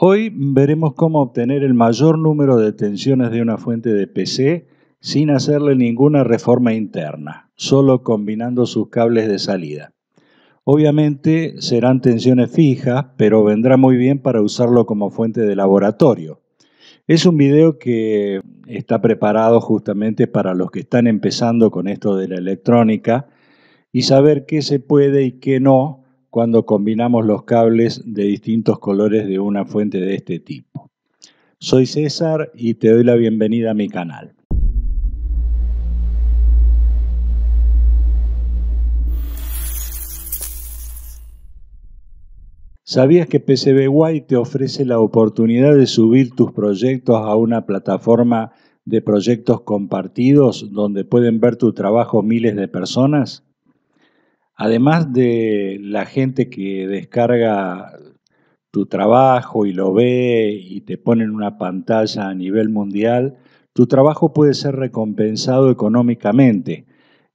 Hoy veremos cómo obtener el mayor número de tensiones de una fuente de PC sin hacerle ninguna reforma interna, solo combinando sus cables de salida. Obviamente serán tensiones fijas, pero vendrá muy bien para usarlo como fuente de laboratorio. Es un video que está preparado justamente para los que están empezando con esto de la electrónica y saber qué se puede y qué no cuando combinamos los cables de distintos colores de una fuente de este tipo. Soy César y te doy la bienvenida a mi canal. ¿Sabías que PCBWay te ofrece la oportunidad de subir tus proyectos a una plataforma de proyectos compartidos donde pueden ver tu trabajo miles de personas? además de la gente que descarga tu trabajo y lo ve y te pone en una pantalla a nivel mundial, tu trabajo puede ser recompensado económicamente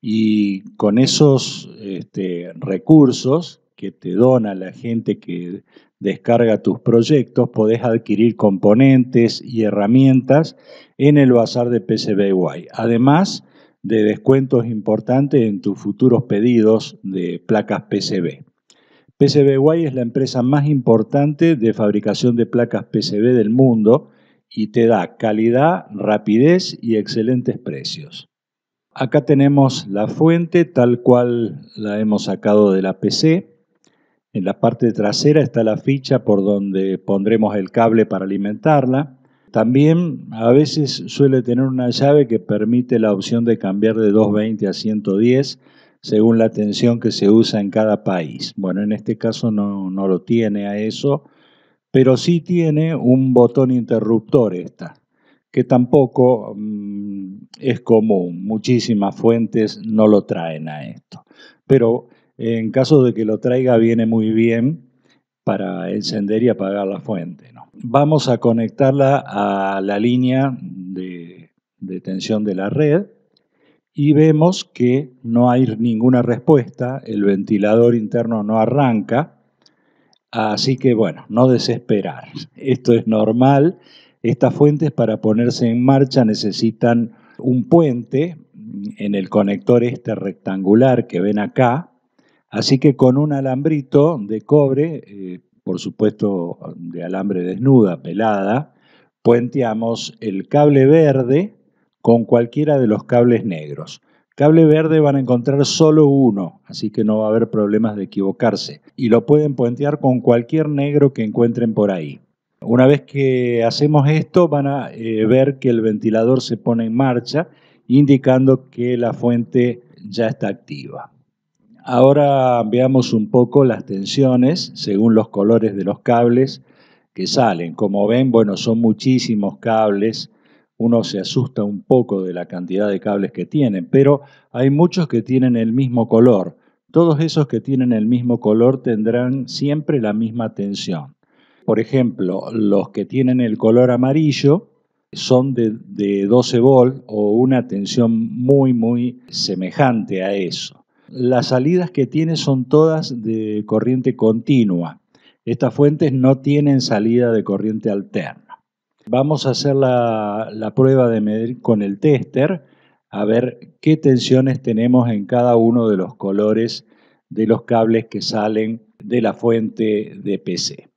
y con esos este, recursos que te dona la gente que descarga tus proyectos, podés adquirir componentes y herramientas en el bazar de PCBY. Además, de descuentos importantes en tus futuros pedidos de placas PCB. PCBWay es la empresa más importante de fabricación de placas PCB del mundo y te da calidad, rapidez y excelentes precios. Acá tenemos la fuente tal cual la hemos sacado de la PC. En la parte trasera está la ficha por donde pondremos el cable para alimentarla. También a veces suele tener una llave que permite la opción de cambiar de 220 a 110 según la tensión que se usa en cada país. Bueno, en este caso no, lo tiene a eso, pero sí tiene un botón interruptor esta, que tampoco mm, es común. Muchísimas fuentes no lo traen a esto. Pero en caso de que lo traiga viene muy bien para encender y apagar la fuente. Vamos a conectarla a la línea de, tensión de la red y vemos que no hay ninguna respuesta, el ventilador interno no arranca, así que bueno, no desesperar, esto es normal, estas fuentes para ponerse en marcha necesitan un puente en el conector este rectangular que ven acá, así que con un alambrito de cobre eh, por supuesto de alambre desnuda, pelada, puenteamos el cable verde con cualquiera de los cables negros. Cable verde van a encontrar solo uno, así que no va a haber problemas de equivocarse. Y lo pueden puentear con cualquier negro que encuentren por ahí. Una vez que hacemos esto, van a eh, ver que el ventilador se pone en marcha, indicando que la fuente ya está activa. Ahora veamos un poco las tensiones según los colores de los cables que salen. Como ven, bueno, son muchísimos cables. Uno se asusta un poco de la cantidad de cables que tienen, pero hay muchos que tienen el mismo color. Todos esos que tienen el mismo color tendrán siempre la misma tensión. Por ejemplo, los que tienen el color amarillo son de, 12 volt o una tensión muy, muy semejante a eso las salidas que tiene son todas de corriente continua. Estas fuentes no tienen salida de corriente alterna. Vamos a hacer la, prueba de medir con el tester a ver qué tensiones tenemos en cada uno de los colores de los cables que salen de la fuente de PC.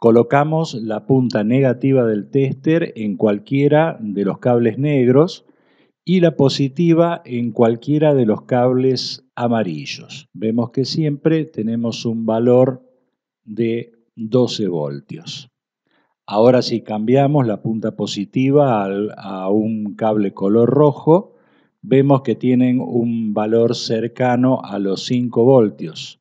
Colocamos la punta negativa del tester en cualquiera de los cables negros y la positiva en cualquiera de los cables amarillos. Vemos que siempre tenemos un valor de 12 voltios. Ahora si cambiamos la punta positiva a un cable color rojo, vemos que tienen un valor cercano a los 5 voltios.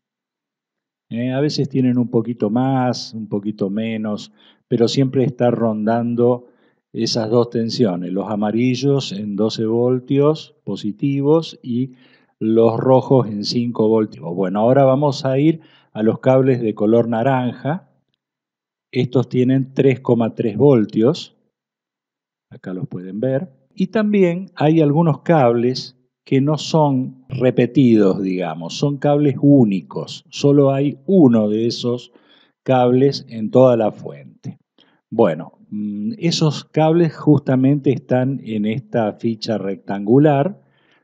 Eh, a veces tienen un poquito más, un poquito menos, pero siempre está rondando esas dos tensiones, los amarillos en 12 voltios positivos y los rojos en 5 voltios. Bueno, ahora vamos a ir a los cables de color naranja. Estos tienen 3,3 voltios. Acá los pueden ver. Y también hay algunos cables que no son repetidos, digamos, son cables únicos. Solo hay uno de esos cables en toda la fuente. Bueno, mm, esos cables justamente están en esta ficha rectangular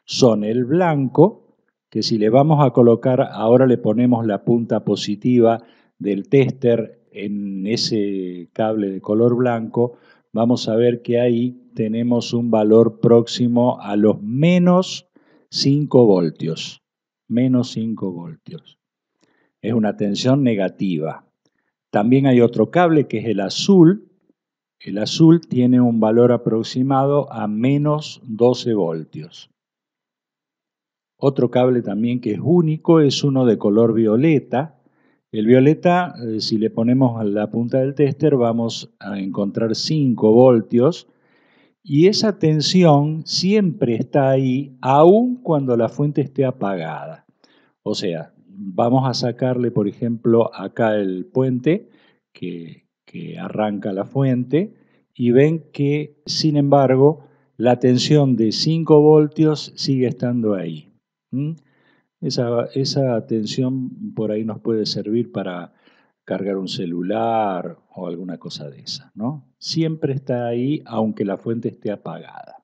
son el blanco, que si le vamos a colocar, ahora le ponemos la punta positiva del tester en ese cable de color blanco, vamos a ver que ahí tenemos un valor próximo a los menos 5 voltios. Menos 5 voltios. Es una tensión negativa. También hay otro cable que es el azul. El azul tiene un valor aproximado a menos 12 voltios. Otro cable también que es único es uno de color violeta. El violeta, eh, si le ponemos a la punta del tester, vamos a encontrar 5 voltios. Y esa tensión siempre está ahí, aun cuando la fuente esté apagada. O sea, vamos a sacarle, por ejemplo, acá el puente que, que arranca la fuente y ven que, sin embargo, la tensión de 5 voltios sigue estando ahí. Esa, tensión por ahí nos puede servir para cargar un celular o alguna cosa de esa, ¿no? Siempre está ahí aunque la fuente esté apagada.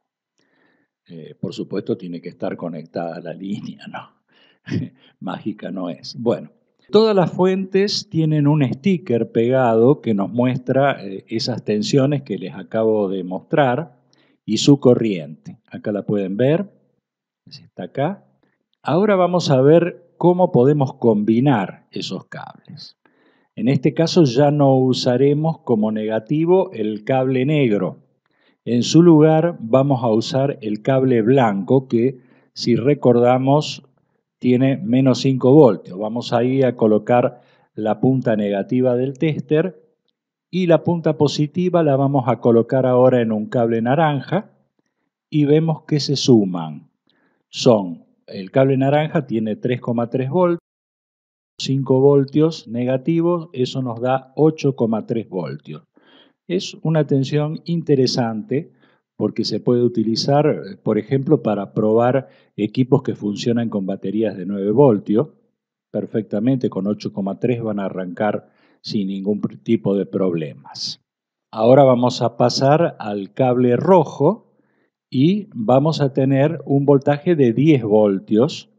Eh, por supuesto tiene que estar conectada a la línea, ¿no? Mágica no es. Bueno, todas las fuentes tienen un sticker pegado que nos muestra eh, esas tensiones que les acabo de mostrar y su corriente. Acá la pueden ver, está acá. Ahora vamos a ver cómo podemos combinar esos cables. En este caso ya no usaremos como negativo el cable negro. En su lugar vamos a usar el cable blanco que, si recordamos, tiene menos 5 voltios. Vamos ahí a colocar la punta negativa del tester y la punta positiva la vamos a colocar ahora en un cable naranja y vemos que se suman. Son el cable naranja tiene 3,3 voltios, 5 voltios negativos, eso nos da 8,3 voltios. Es una tensión interesante porque se puede utilizar, por ejemplo, para probar equipos que funcionan con baterías de 9 voltios. Perfectamente, con 8,3 van a arrancar sin ningún tipo de problemas. Ahora vamos a pasar al cable rojo, y vamos a tener un voltaje de 10 voltios,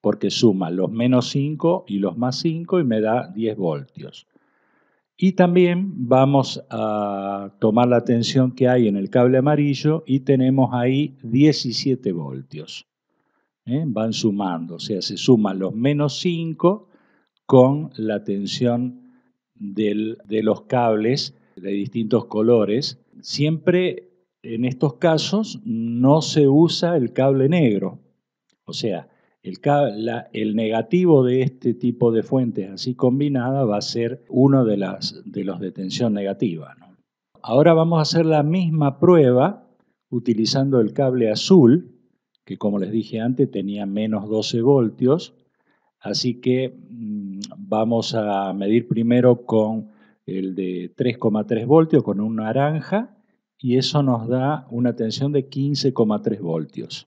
porque suma los menos 5 y los más 5 y me da 10 voltios. Y también vamos a tomar la tensión que hay en el cable amarillo y tenemos ahí 17 voltios. ¿eh? Van sumando, o sea, se suman los menos 5 con la tensión del, de los cables de distintos colores, siempre en estos casos no se usa el cable negro. O sea, el, negativo de este tipo de fuentes así combinada va a ser uno de, los de tensión negativa. Ahora vamos a hacer la misma prueba utilizando el cable azul, que como les dije antes tenía menos 12 voltios. Así que mm, vamos a medir primero con el de 3,3 voltios, con un naranja, y eso nos da una tensión de 15,3 voltios.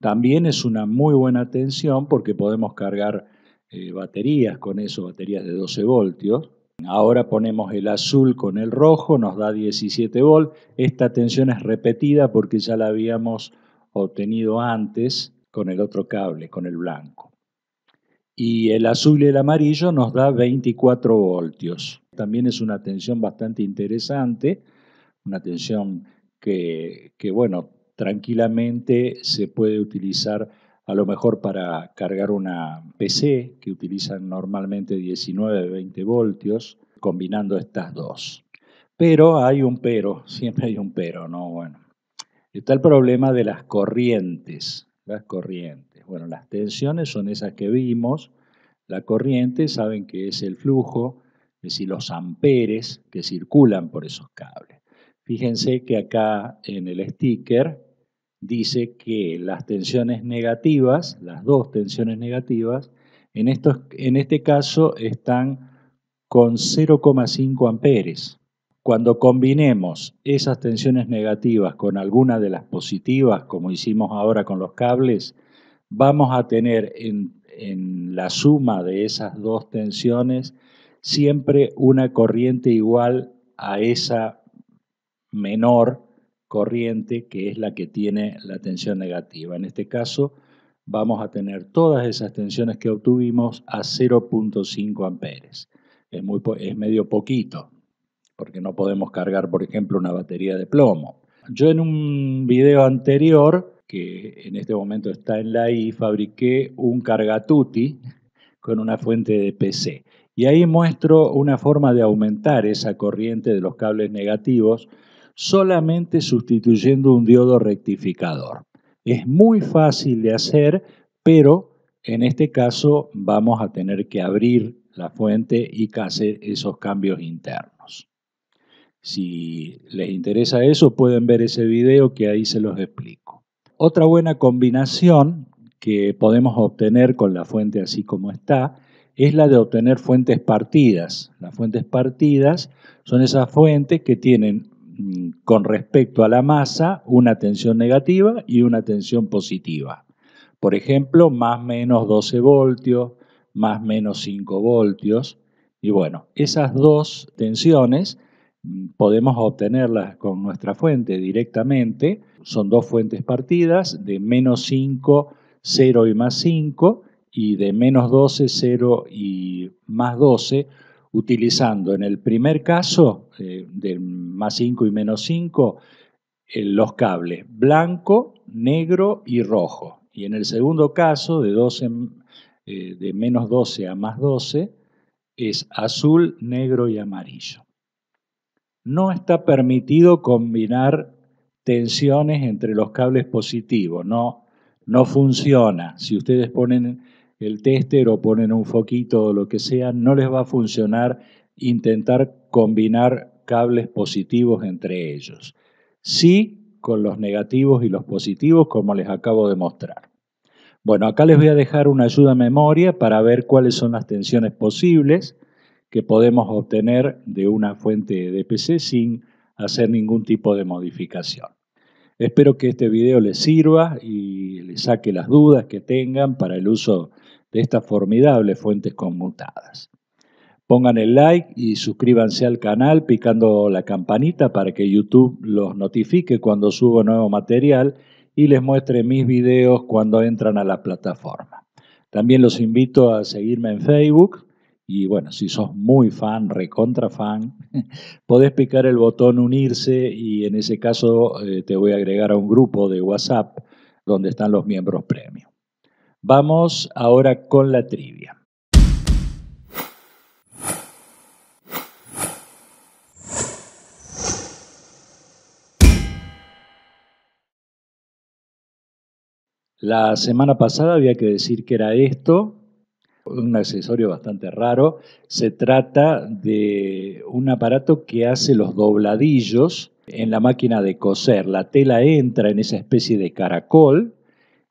También es una muy buena tensión porque podemos cargar eh, baterías con eso, baterías de 12 voltios. Ahora ponemos el azul con el rojo, nos da 17 voltios. Esta tensión es repetida porque ya la habíamos obtenido antes con el otro cable, con el blanco. Y el azul y el amarillo nos da 24 voltios. También es una tensión bastante interesante una tensión que, que, bueno, tranquilamente se puede utilizar a lo mejor para cargar una PC que utilizan normalmente 19-20 voltios, combinando estas dos. Pero hay un pero, siempre hay un pero, ¿no? Bueno, está el problema de las corrientes, las corrientes. Bueno, las tensiones son esas que vimos, la corriente saben que es el flujo, es decir, los amperes que circulan por esos cables. Fíjense que acá en el sticker dice que las tensiones negativas, las dos tensiones negativas, en, estos, en este caso están con 0,5 amperes. Cuando combinemos esas tensiones negativas con alguna de las positivas, como hicimos ahora con los cables, vamos a tener en, en la suma de esas dos tensiones siempre una corriente igual a esa menor corriente que es la que tiene la tensión negativa. En este caso vamos a tener todas esas tensiones que obtuvimos a 0.5 amperes. Es, muy, es medio poquito, porque no podemos cargar, por ejemplo, una batería de plomo. Yo en un video anterior, que en este momento está en la I, fabriqué un cargatuti con una fuente de PC. Y ahí muestro una forma de aumentar esa corriente de los cables negativos solamente sustituyendo un diodo rectificador. Es muy fácil de hacer, pero en este caso vamos a tener que abrir la fuente y hacer esos cambios internos. Si les interesa eso, pueden ver ese video que ahí se los explico. Otra buena combinación que podemos obtener con la fuente así como está es la de obtener fuentes partidas. Las fuentes partidas son esas fuentes que tienen Mm, con respecto a la masa una tensión negativa y una tensión positiva. Por ejemplo, más menos 12 voltios, más menos 5 voltios. Y bueno, esas dos tensiones mm, podemos obtenerlas con nuestra fuente directamente. Son dos fuentes partidas de menos 5, 0 y más 5 y de menos 12, 0 y más 12 utilizando en el primer caso eh, de más 5 y menos 5 eh, los cables blanco, negro y rojo. Y en el segundo caso, de, eh, de menos 12 a más 12, es azul, negro y amarillo. No está permitido combinar tensiones entre los cables positivos, no, no funciona. Si ustedes ponen el tester o ponen un foquito o lo que sea, no les va a funcionar intentar combinar cables positivos entre ellos. Sí con los negativos y los positivos, como les acabo de mostrar. Bueno, acá les voy a dejar una ayuda a memoria para ver cuáles son las tensiones posibles que podemos obtener de una fuente de PC sin hacer ningún tipo de modificación. Espero que este video les sirva y les saque las dudas que tengan para el uso de estas formidables fuentes conmutadas. Pongan el like y suscríbanse al canal picando la campanita para que YouTube los notifique cuando subo nuevo material y les muestre mis videos cuando entran a la plataforma. También los invito a seguirme en Facebook y bueno, si sos muy fan, recontra fan, podés picar el botón unirse y en ese caso eh, te voy a agregar a un grupo de WhatsApp donde están los miembros premium. Vamos ahora con la trivia. La semana pasada había que decir que era esto, un accesorio bastante raro. Se trata de un aparato que hace los dobladillos en la máquina de coser. La tela entra en esa especie de caracol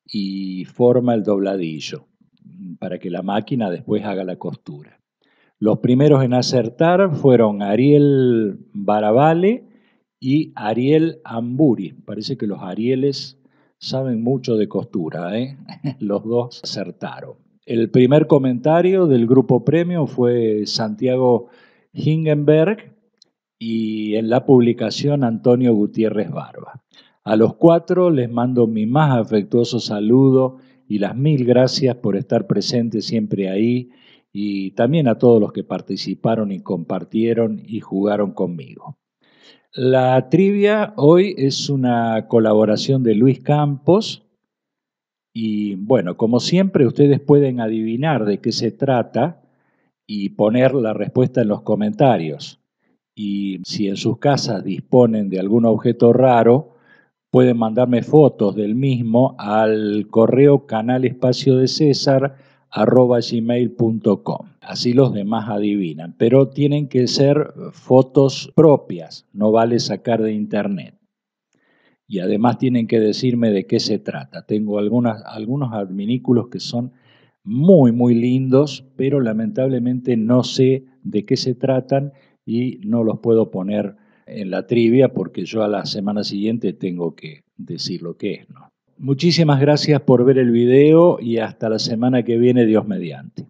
y forma el dobladillo mm, para que la máquina después haga la costura. Los primeros en acertar fueron Ariel Barabale y Ariel Amburi. Parece que los Arieles saben mucho de costura, ¿eh? los dos acertaron. El primer comentario del grupo premio fue Santiago Hingenberg y en la publicación Antonio Gutiérrez Barba. A los cuatro les mando mi más afectuoso saludo y las mil gracias por estar presentes siempre ahí y también a todos los que participaron y compartieron y jugaron conmigo. La trivia hoy es una colaboración de Luis Campos y bueno, como siempre ustedes pueden adivinar de qué se trata y poner la respuesta en los comentarios. Y si en sus casas disponen de algún objeto raro, Pueden mandarme fotos del mismo al correo canal Así los demás adivinan, pero tienen que ser fotos propias, no vale sacar de internet. Y además tienen que decirme de qué se trata. Tengo algunos adminículos que son muy, muy lindos, pero lamentablemente no sé de qué se tratan y no los puedo poner en la trivia porque yo a la semana siguiente tengo que decir lo que es. Muchísimas gracias por ver el video y hasta la semana que viene, Dios mediante.